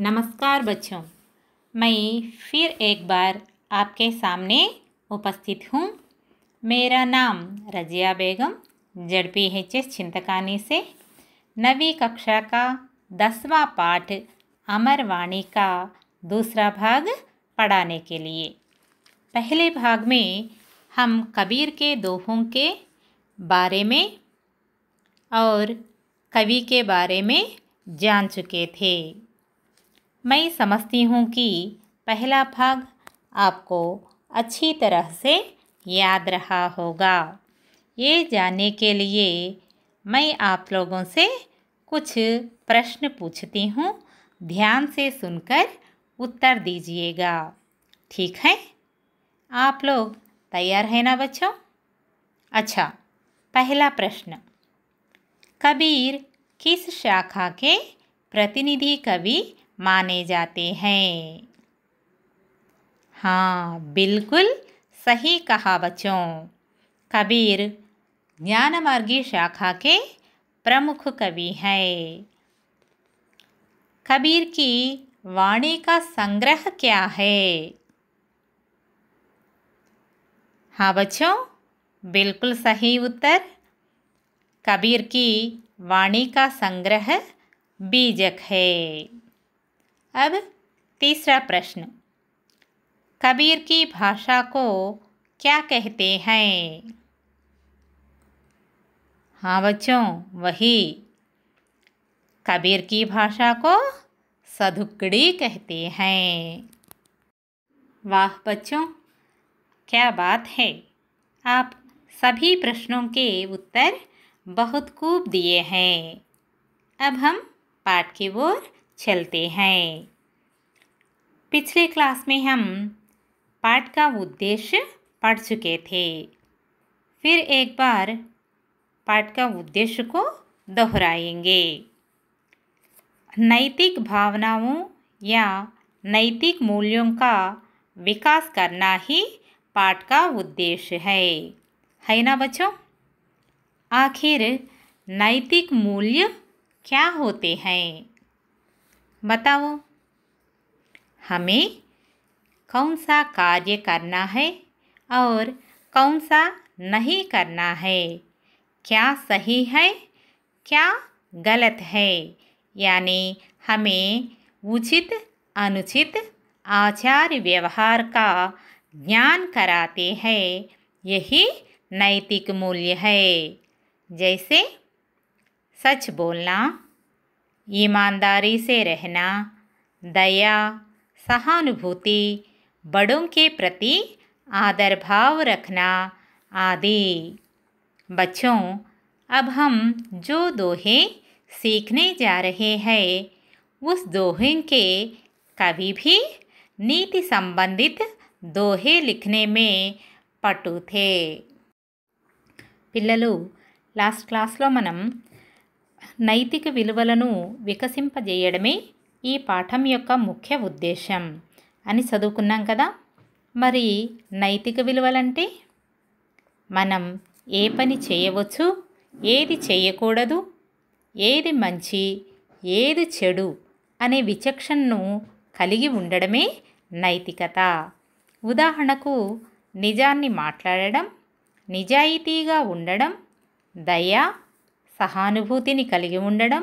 नमस्कार बच्चों मैं फिर एक बार आपके सामने उपस्थित हूँ मेरा नाम रजिया बेगम जड पी एच एस छिंतकानी से नवी कक्षा का दसवां पाठ अमरवाणी का दूसरा भाग पढ़ाने के लिए पहले भाग में हम कबीर के दोहों के बारे में और कवि के बारे में जान चुके थे मैं समझती हूँ कि पहला भाग आपको अच्छी तरह से याद रहा होगा ये जानने के लिए मैं आप लोगों से कुछ प्रश्न पूछती हूँ ध्यान से सुनकर उत्तर दीजिएगा ठीक है आप लोग तैयार हैं ना बच्चों अच्छा पहला प्रश्न कबीर किस शाखा के प्रतिनिधि कवि माने जाते हैं हाँ बिल्कुल सही कहा बच्चों कबीर ज्ञानमार्गी शाखा के प्रमुख कवि हैं कबीर की वाणी का संग्रह क्या है हाँ बच्चों बिल्कुल सही उत्तर कबीर की वाणी का संग्रह बीजक है अब तीसरा प्रश्न कबीर की भाषा को क्या कहते हैं हाँ बच्चों वही कबीर की भाषा को सधुकड़ी कहते हैं वाह बच्चों क्या बात है आप सभी प्रश्नों के उत्तर बहुत खूब दिए हैं अब हम पाठ की ओर चलते हैं पिछले क्लास में हम पाठ का उद्देश्य पढ़ चुके थे फिर एक बार पाठ का उद्देश्य को दोहराएंगे नैतिक भावनाओं या नैतिक मूल्यों का विकास करना ही पाठ का उद्देश्य है है ना बच्चों आखिर नैतिक मूल्य क्या होते हैं बताओ हमें कौन सा कार्य करना है और कौन सा नहीं करना है क्या सही है क्या गलत है यानी हमें उचित अनुचित आचार व्यवहार का ज्ञान कराते हैं यही नैतिक मूल्य है जैसे सच बोलना ईमानदारी से रहना दया सहानुभूति बड़ों के प्रति आदर भाव रखना आदि बच्चों अब हम जो दोहे सीखने जा रहे हैं उस दोहे के कभी भी नीति संबंधित दोहे लिखने में पटु थे పిల్లలు लास्ट क्लास मनम నైతిక విలువలను వికసింపజేయడమే ఈ పాఠం యొక్క ముఖ్య ఉద్దేశం అని చదువుకున్నాం కదా మరి నైతిక విలువలంటే మనం ఏ పని చేయవచ్చు ఏది చేయకూడదు ఏది మంచి ఏది చెడు అనే విచక్షణను కలిగి ఉండడమే నైతికత ఉదాహరణకు నిజాన్ని మాట్లాడడం నిజాయితీగా ఉండడం దయా సహానుభూతిని కలిగి ఉండడం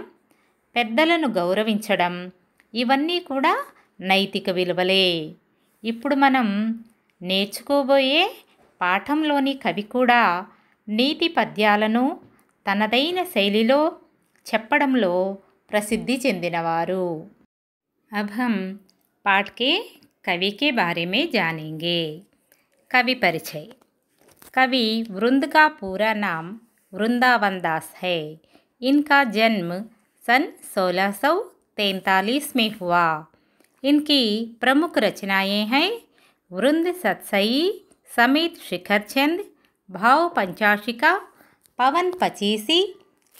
పెద్దలను గౌరవించడం ఇవన్నీ కూడా నైతిక విలువలే ఇప్పుడు మనం నేర్చుకోబోయే పాఠంలోని కవి కూడా నీతి పద్యాలను తనదైన శైలిలో చెప్పడంలో ప్రసిద్ధి చెందినవారు అభం हम కవికే బారేమే कवि కవి పరిచయ్ కవి जानेंगे పూరా నామ్ वृंदावन दास है इनका जन्म सन सोलह सौ तैतालीस में हुआ इनकी प्रमुख रचनाएं हैं वृंद सत्सई समित शिखर छंद भाव पंचाशिका पवन पचीसी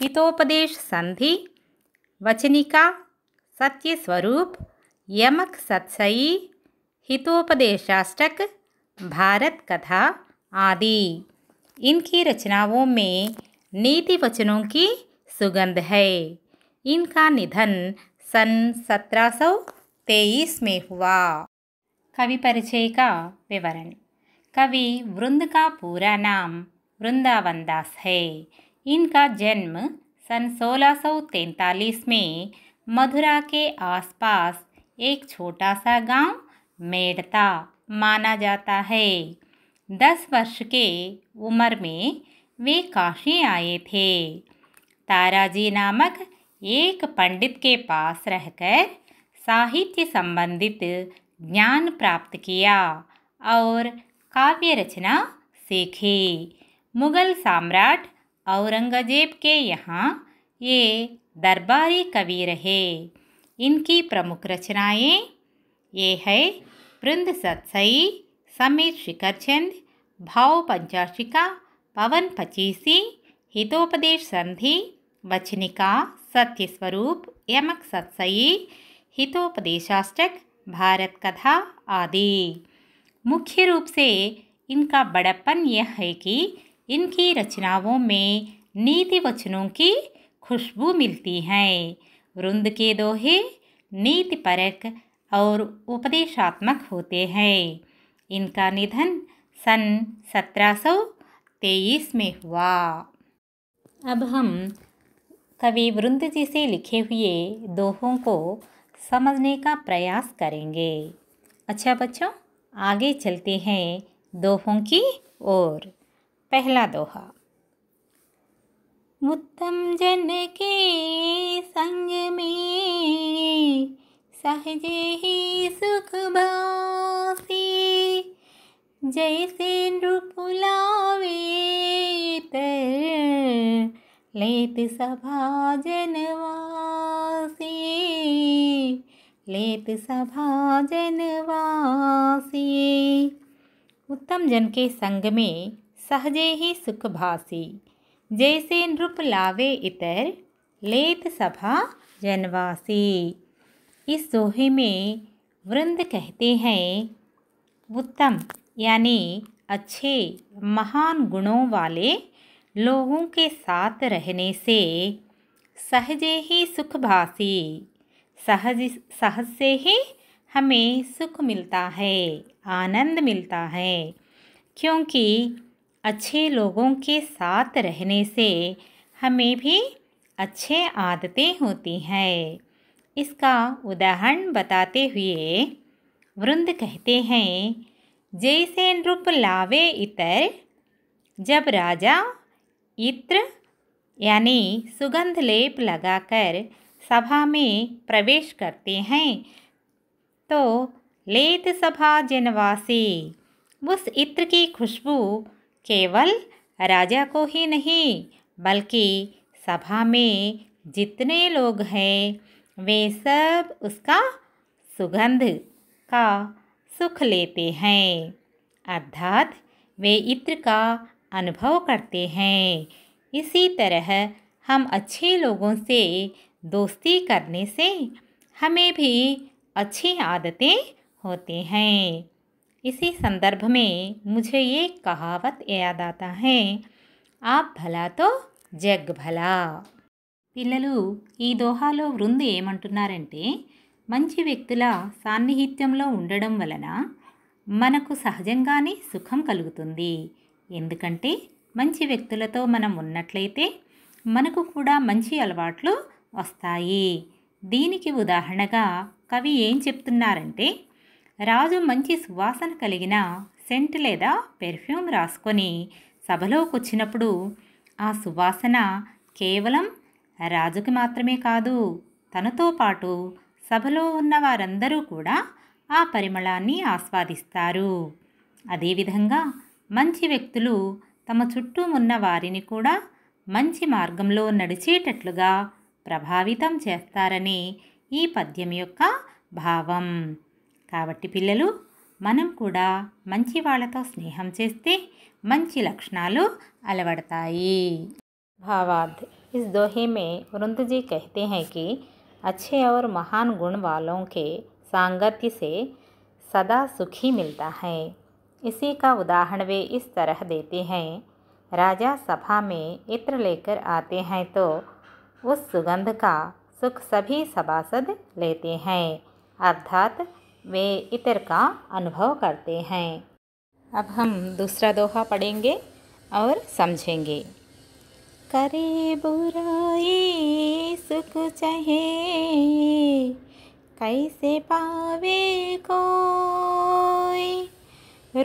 हितोपदेश संधि वचनिका सत्य स्वरूप यमक सत्सई हितोपदेशाष्टक भारत कथा आदि इनकी रचनाओं में नीति वचनों की सुगंध है इनका निधन सन सत्रह तेईस में हुआ कवि परिचय का विवरण कवि वृंद का पूरा नाम वृंदावन दास है इनका जन्म सन तैतालीस में मथुरा के आसपास एक छोटा सा गांव मेड़ता माना जाता है दस वर्ष के उम्र में वे काशी आए थे ताराजी नामक एक पंडित के पास रहकर साहित्य संबंधित ज्ञान प्राप्त किया और काव्य रचना सीखी मुगल सम्राट औरंगजेब के यहाँ ये दरबारी कवि रहे इनकी प्रमुख रचनाएं ये है बृंद सत्सई समीर शिखर भाव पंचाशिका पवन पचीसी हितोपदेश संधि वचनिका सत्य स्वरूप यमक सत्सई हितोपदेशाष्टक भारत कथा आदि मुख्य रूप से इनका बड़प्पन यह है कि इनकी रचनाओं में नीति वचनों की खुशबू मिलती है वृंद के दोहे नीति परक और उपदेशात्मक होते हैं इनका निधन सन सत्रह तेईस में हुआ अब हम कवि वृंद जी से लिखे हुए दोहों को समझने का प्रयास करेंगे अच्छा बच्चों आगे चलते हैं दोहों की ओर पहला दोहा उत्तम जन के संग में सहजे ही सुख भासी जैसे नृपुलावेतर लेत सभा जनवासी लेत सभा जनवासी उत्तम जन के संग में सहजे ही सुख भासी जैसे नृप लावे इतर लेत सभा जनवासी इस दोहे में वृंद कहते हैं उत्तम यानी अच्छे महान गुणों वाले लोगों के साथ रहने से सहजे ही सुखभाषी सहज सहज से ही हमें सुख मिलता है आनंद मिलता है क्योंकि अच्छे लोगों के साथ रहने से हमें भी अच्छे आदतें होती हैं इसका उदाहरण बताते हुए वृंद कहते हैं जैसे नृप लावे इतर जब राजा इत्र यानी सुगंध लेप लगाकर सभा में प्रवेश करते हैं तो लेत सभा जनवासी उस इत्र की खुशबू केवल राजा को ही नहीं बल्कि सभा में जितने लोग हैं वे सब उसका सुगंध का सुख लेते हैं अर्थात वे इत्र का अनुभव करते हैं इसी तरह हम अच्छे लोगों से दोस्ती करने से हमें भी अच्छी आदतें होती हैं इसी संदर्भ में मुझे ये कहावत याद आता है आप भला तो जग भला పిల్లలు ఈ దోహాలో వృంది ఏమంటున్నారంటే మంచి వ్యక్తుల సాన్నిహిత్యంలో ఉండడం వలన మనకు సహజంగానే సుఖం కలుగుతుంది ఎందుకంటే మంచి వ్యక్తులతో మనం ఉన్నట్లయితే మనకు కూడా మంచి అలవాట్లు వస్తాయి దీనికి ఉదాహరణగా కవి ఏం చెప్తున్నారంటే రాజు మంచి సువాసన కలిగిన సెంట్ లేదా పెర్ఫ్యూమ్ రాసుకొని సభలోకి వచ్చినప్పుడు ఆ సువాసన కేవలం రాజుకి మాత్రమే కాదు తనతో పాటు సభలో ఉన్న వారందరూ కూడా ఆ పరిమళాన్ని ఆస్వాదిస్తారు అదేవిధంగా మంచి వ్యక్తులు తమ చుట్టూ ఉన్న వారిని కూడా మంచి మార్గంలో నడిచేటట్లుగా ప్రభావితం చేస్తారని ఈ పద్యం యొక్క భావం కాబట్టి పిల్లలు మనం కూడా మంచి వాళ్ళతో స్నేహం చేస్తే మంచి లక్షణాలు అలవడతాయి भावार्थ इस दोहे में वृंद जी कहते हैं कि अच्छे और महान गुण वालों के सांगत्य से सदा सुखी मिलता है इसी का उदाहरण वे इस तरह देते हैं राजा सभा में इत्र लेकर आते हैं तो उस सुगंध का सुख सभी सभासद लेते हैं अर्थात वे इत्र का अनुभव करते हैं अब हम दूसरा दोहा पढ़ेंगे और समझेंगे करे बुराई सुख चाहे कैसे पावे को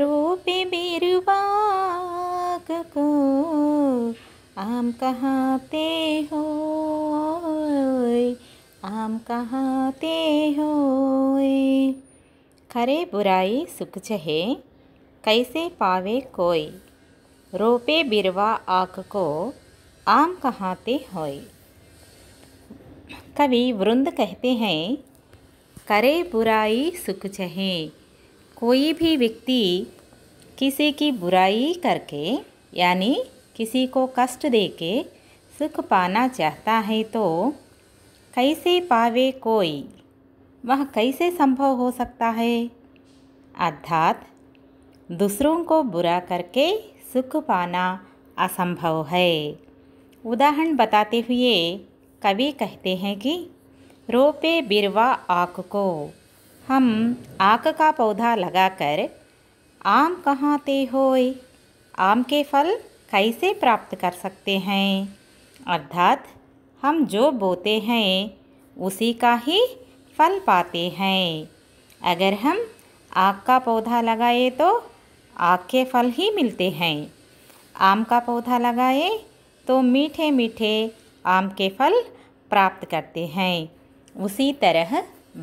रूपे बिरुवाक को आम कहाते हो आम कहाते हो खरे बुराई सुख चहे कैसे पावे कोई रोपे बिरवा आँख को आम कहाते होय कवि वृंद कहते हैं करे बुराई सुख चहे कोई भी व्यक्ति किसी की बुराई करके यानी किसी को कष्ट देके सुख पाना चाहता है तो कैसे पावे कोई वह कैसे संभव हो सकता है अर्थात दूसरों को बुरा करके सुख पाना असंभव है उदाहरण बताते हुए कवि कहते हैं कि रोपे बिरवा आक को हम आक का पौधा लगाकर आम कहाँ ते होए आम के फल कैसे प्राप्त कर सकते हैं अर्थात हम जो बोते हैं उसी का ही फल पाते हैं अगर हम आग का पौधा लगाए तो आग के फल ही मिलते हैं आम का पौधा लगाए तो मीठे मीठे आम के फल प्राप्त करते हैं उसी तरह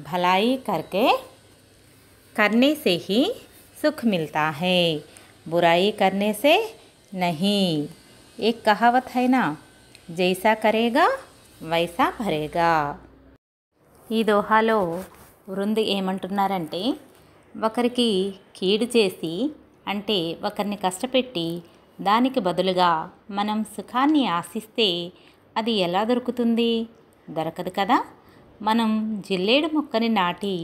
भलाई करके करने से ही सुख मिलता है बुराई करने से नहीं एक कहावत है ना जैसा करेगा वैसा भरेगा ये దోహాలో వృంది ఏమంటున్నారంటే ఒకరికి కీడు చేసి అంటే ఒకరిని దానికి బదులుగా మనం సుఖాన్ని ఆశిస్తే అది ఎలా దొరుకుతుంది దొరకదు కదా మనం జిల్లేడు మొక్కని నాటి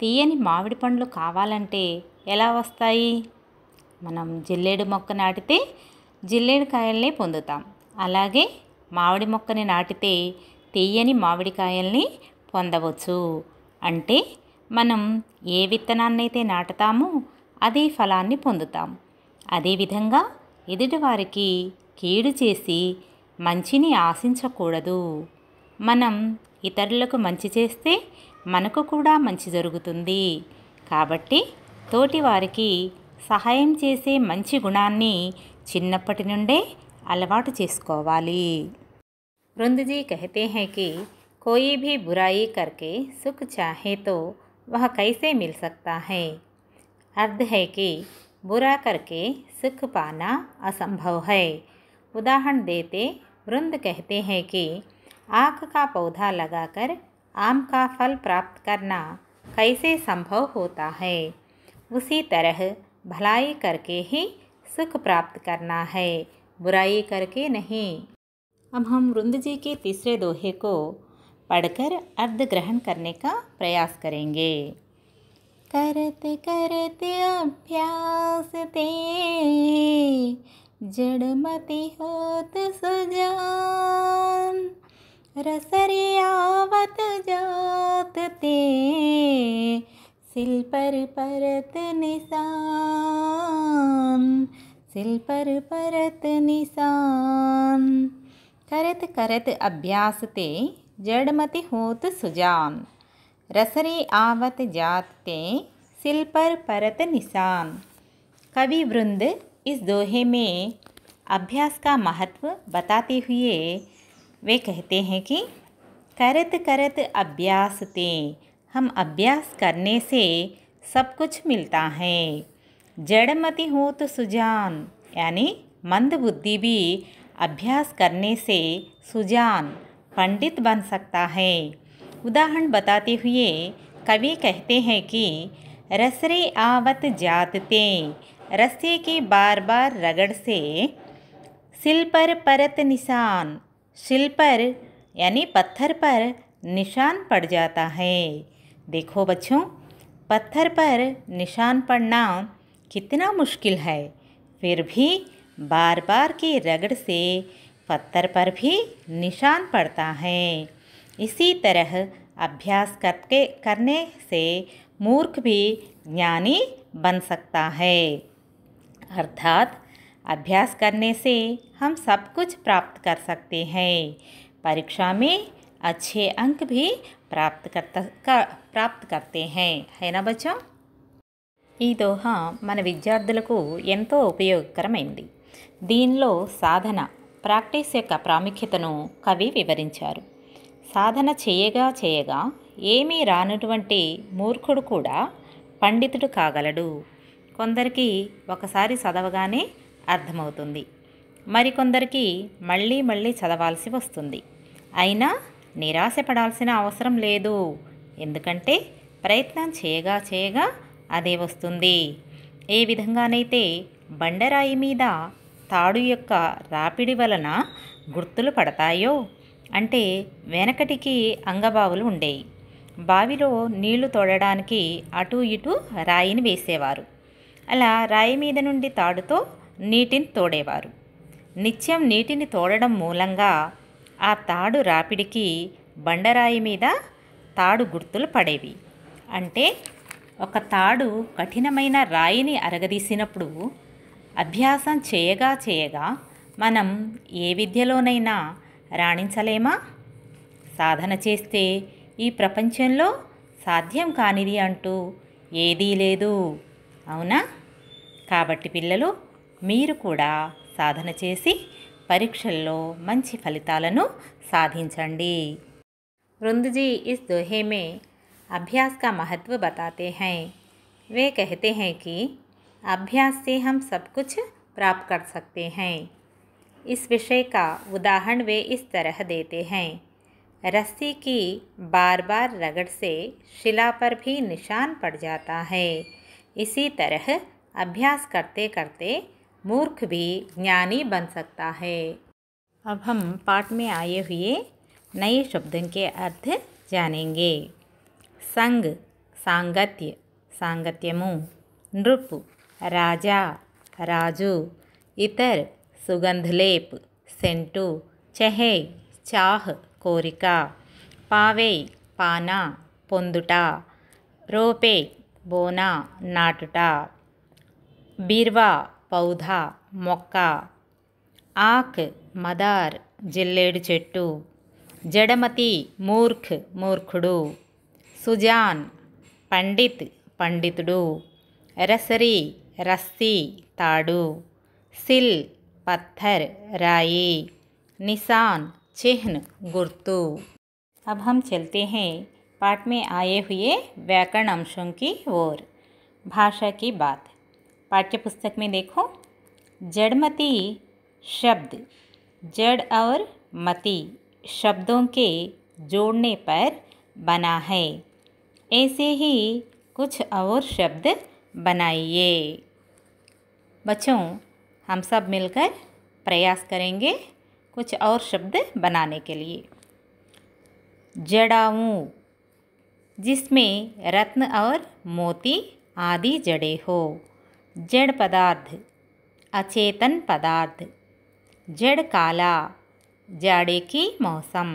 తీయని మామిడి పండ్లు కావాలంటే ఎలా వస్తాయి మనం జిల్లేడు మొక్క నాటితే జిల్లేడు కాయల్ని పొందుతాం అలాగే మామిడి మొక్కని నాటితే తీయని మామిడికాయల్ని పొందవచ్చు అంటే మనం ఏ విత్తనాన్నైతే నాటుతామో అదే ఫలాన్ని పొందుతాం అదేవిధంగా ఎదుటివారికి కీడు చేసి మంచిని ఆశించకూడదు మనం ఇతరులకు మంచి చేస్తే మనకు కూడా మంచి జరుగుతుంది కాబట్టి తోటివారికి సహాయం చేసే మంచి గుణాన్ని చిన్నప్పటి నుండే అలవాటు చేసుకోవాలి బృందజీ కహతే హైకి కోయి భీ బురాయి కర్కే करके చాహేతో వహ కైసే वह कैसे मिल सकता बुरा करके सुख पाना असंभव है उदाहरण देते वृंद कहते हैं कि आँख का पौधा लगाकर आम का फल प्राप्त करना कैसे संभव होता है उसी तरह भलाई करके ही सुख प्राप्त करना है बुराई करके नहीं अब हम वृंद जी के तीसरे दोहे को पढ़कर अर्ध ग्रहण करने का प्रयास करेंगे करते करते अभ्यास ते जड़मति होत सुजान रसरियावत जात ते सिल पर परत निशान सिल पर परत निशान करत करत अभ्यास ते जड़मति होत सुजान रसरे आवत जाते सिल पर परत निशान कवि वृंद इस दोहे में अभ्यास का महत्व बताते हुए वे कहते हैं कि करत करत अभ्यास ते हम अभ्यास करने से सब कुछ मिलता है जड़मति हो तो सुजान यानी मंद बुद्धि भी अभ्यास करने से सुजान पंडित बन सकता है उदाहरण बताते हुए कवि कहते हैं कि रसरे आवत जातते रस्से के बार बार रगड़ से सिल पर परत निशान सिल पर यानी पत्थर पर निशान पड़ जाता है देखो बच्चों पत्थर पर निशान पड़ना कितना मुश्किल है फिर भी बार बार की रगड़ से पत्थर पर भी निशान पड़ता है इसी तरह अभ्यास करके करने से मूर्ख भी ज्ञानी बन सकता है अर्थात अभ्यास करने से हम सब कुछ प्राप्त कर सकते हैं परीक्षा में अच्छे अंक भी प्राप्त करता कर, प्राप्त करते हैं है ना बच्चों ఈ దోహ మన విద్యార్థులకు ఎంతో ఉపయోగకరమైంది దీనిలో సాధన ప్రాక్టీస్ యొక్క ప్రాముఖ్యతను కవి సాధన చేయగా చేయగా ఏమీ రానటువంటి మూర్ఖుడు కూడా పండితుడు కాగలడు కొందరికి ఒకసారి చదవగానే అర్థమవుతుంది మరికొందరికి మళ్ళీ మళ్ళీ చదవాల్సి వస్తుంది అయినా నిరాశపడాల్సిన అవసరం లేదు ఎందుకంటే ప్రయత్నం చేయగా చేయగా అదే వస్తుంది ఏ విధంగానైతే బండరాయి మీద తాడు యొక్క రాపిడి వలన గుర్తులు పడతాయో అంటే వెనకటికి అంగబావులు ఉండేవి బావిలో నీళ్లు తోడడానికి అటు ఇటు రాయిని వేసేవారు అలా రాయి మీద నుండి తాడుతో నీటిని తోడేవారు నిత్యం నీటిని తోడడం మూలంగా ఆ తాడు రాపిడికి బండరాయి మీద తాడు గుర్తులు పడేవి అంటే ఒక తాడు కఠినమైన రాయిని అరగదీసినప్పుడు అభ్యాసం చేయగా చేయగా మనం ఏ విద్యలోనైనా రాణించలేమా సాధన చేస్తే ఈ ప్రపంచంలో సాధ్యం కానిది అంటూ ఏదీ లేదు అవునా కాబట్టి పిల్లలు మీరు కూడా సాధన చేసి పరీక్షల్లో మంచి ఫలితాలను సాధించండి रुंदजी ఇస్ దోహేమే అభ్యాస్ కా మహత్వ బతాతే హై వే కహతే హై కి అభ్యాస్ సే से సబ్ కుచ్ ప్రాప్ కర్ సక్తే హై इस विषय का उदाहरण वे इस तरह देते हैं रस्सी की बार बार रगड़ से शिला पर भी निशान पड़ जाता है इसी तरह अभ्यास करते करते मूर्ख भी ज्ञानी बन सकता है अब हम पाठ में आए हुए नए शब्दों के अर्थ जानेंगे संग सांगत्य सांगत्यमु नृप राजा राजू इतर సుగంధలేప్ సెంటు చెహే చాహ్ కోరిక పావే పానా పొందుట రోపే బోనా నాటుట బీర్వా పౌధ మొక్క ఆక్ మదార్ జిల్లేడు చెట్టు జడమతి మూర్ఖ్ మూర్ఖుడు సుజాన్ పండిత్ పండితుడు రసరి రస్సీ తాడు సిల్ पत्थर राय निशान चिन्ह गुर्तु अब हम चलते हैं पाठ में आए हुए व्याकरण अंशों की ओर भाषा की बात पाठ्य पुस्तक में देखो जड़मती शब्द जड़ और मती शब्दों के जोड़ने पर बना है ऐसे ही कुछ और शब्द बनाइए बच्चों हम सब मिलकर प्रयास करेंगे कुछ और शब्द बनाने के लिए जड़ाऊँ जिसमें रत्न और मोती आदि जड़े हो जड़ पदार्थ अचेतन पदार्थ जड़ काला जाड़े की मौसम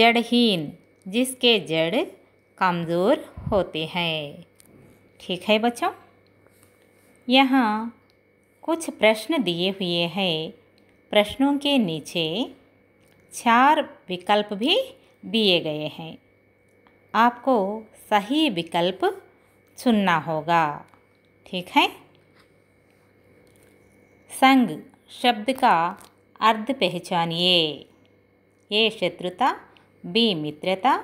जड़हीन जिसके जड़ कमज़ोर होते हैं ठीक है बच्चों यहाँ कुछ प्रश्न दिए हुए हैं प्रश्नों के नीचे चार विकल्प भी दिए गए हैं आपको सही विकल्प चुनना होगा ठीक है संग शब्द का अर्ध पहचानिए ए शत्रुता बी मित्रता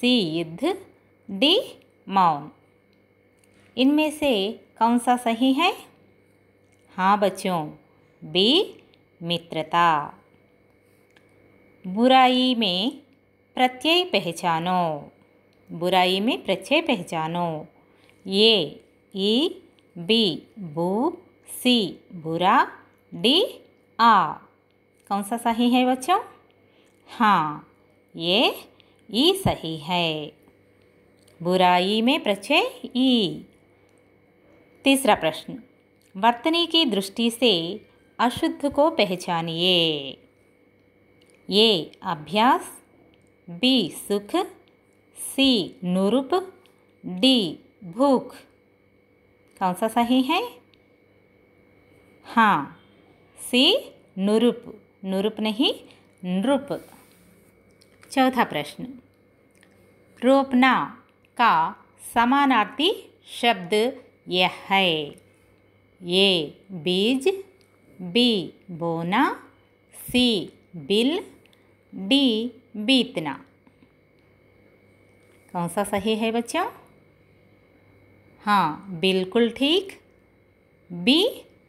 सी युद्ध डी मौन इनमें से कौन सा सही है हाँ बच्चों बी मित्रता बुराई में प्रत्यय पहचानो बुराई में प्रत्यय पहचानो ए ई बी बू सी बुरा डी आ कौन सा सही है बच्चों हाँ ये ई सही है बुराई में प्रचय ई तीसरा प्रश्न वर्तनी की दृष्टि से अशुद्ध को पहचानिए ए अभ्यास बी सुख सी नुरूप डी भूख कौन सा सही है हाँ सी नुरूप नुरूप नहीं नृप चौथा प्रश्न रोपना का समानार्थी शब्द यह है ए बीज बी बोना सी बिल डी बीतना कौन सा सही है बच्चों हाँ बिल्कुल ठीक बी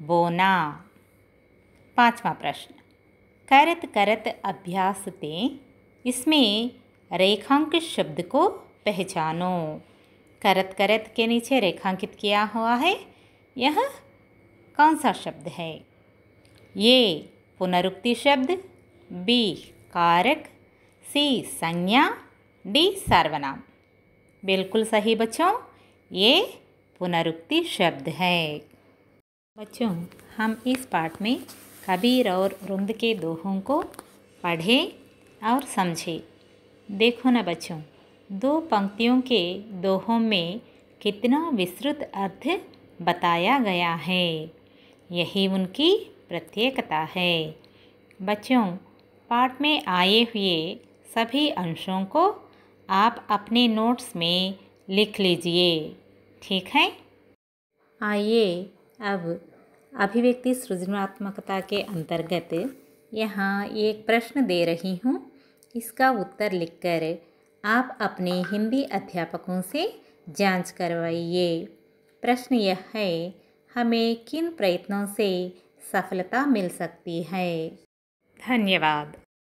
बोना पांचवा प्रश्न करत करत अभ्यास ते इसमें रेखांक शब्द को पहचानो करत करत के नीचे रेखांकित किया हुआ है यह कौन सा शब्द है ए पुनरुक्ति शब्द बी कारक सी संज्ञा डी सर्वनाम बिल्कुल सही बच्चों ये पुनरुक्ति शब्द है बच्चों हम इस पाठ में कबीर और रुंद के दोहों को पढ़ें और समझें देखो ना बच्चों दो पंक्तियों के दोहों में कितना विस्तृत अर्थ बताया गया है यही उनकी प्रत्येकता है बच्चों पाठ में आए हुए सभी अंशों को आप अपने नोट्स में लिख लीजिए ठीक है आइए अब अभिव्यक्ति सृजनात्मकता के अंतर्गत यहाँ एक प्रश्न दे रही हूँ इसका उत्तर लिखकर आप अपने हिंदी अध्यापकों से जांच करवाइए प्रश्न यह है हमें किन प्रयत्नों से सफलता मिल सकती है धन्यवाद